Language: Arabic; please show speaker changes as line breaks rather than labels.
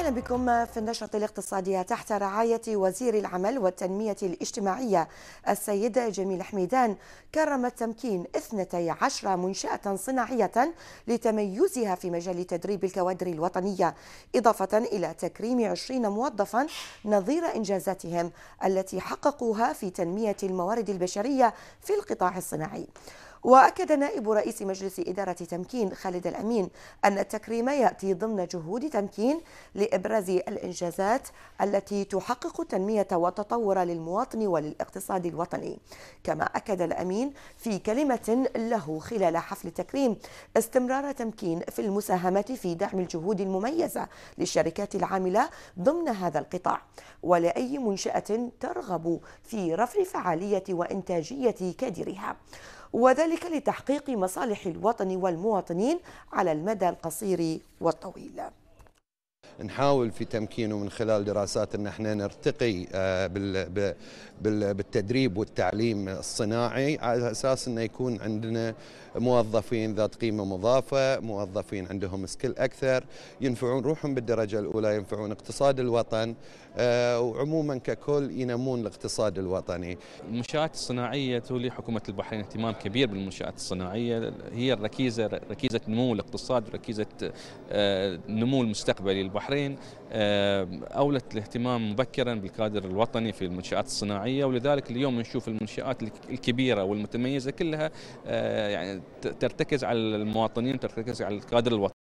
أهلا بكم في النشرة الاقتصادية تحت رعاية وزير العمل والتنمية الاجتماعية السيد جميل حميدان كرم التمكين 12 منشأة صناعية لتميزها في مجال تدريب الكوادر الوطنية إضافة إلى تكريم 20 موظفا نظير إنجازاتهم التي حققوها في تنمية الموارد البشرية في القطاع الصناعي وأكد نائب رئيس مجلس إدارة تمكين خالد الأمين أن التكريم يأتي ضمن جهود تمكين لإبراز الإنجازات التي تحقق التنمية والتطور للمواطن وللاقتصاد الوطني كما أكد الأمين في كلمة له خلال حفل التكريم استمرار تمكين في المساهمة في دعم الجهود المميزة للشركات العاملة ضمن هذا القطاع ولأي منشأة ترغب في رفع فعالية وإنتاجية كادرها وذلك لتحقيق مصالح الوطن والمواطنين على المدى القصير والطويل
نحاول في تمكينه من خلال دراسات ان احنا نرتقي آه، بالتدريب والتعليم الصناعي على اساس انه يكون عندنا موظفين ذات قيمه مضافه، موظفين عندهم سكيل اكثر، ينفعون روحهم بالدرجه الاولى، ينفعون اقتصاد الوطن آه، وعموما ككل ينمون الاقتصاد الوطني.
المنشات الصناعيه تولي
حكومه البحرين
اهتمام كبير بالمنشات الصناعيه، هي الركيزه ركيزه نمو الاقتصاد وركيزه آه، نمو المستقبلي للبحرين. البحرين أولت الاهتمام مبكرا بالكادر الوطني في المنشآت الصناعية ولذلك اليوم نشوف المنشآت الكبيرة والمتميزة كلها آه، يعني ترتكز على المواطنين ترتكز على الكادر الوطني